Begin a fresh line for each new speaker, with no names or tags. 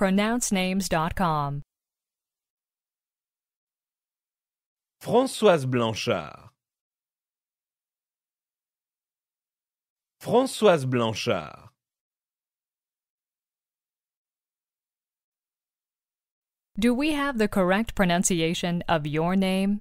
pronouncenames.com.
Françoise Blanchard. Françoise Blanchard.
Do we have the correct pronunciation of your name?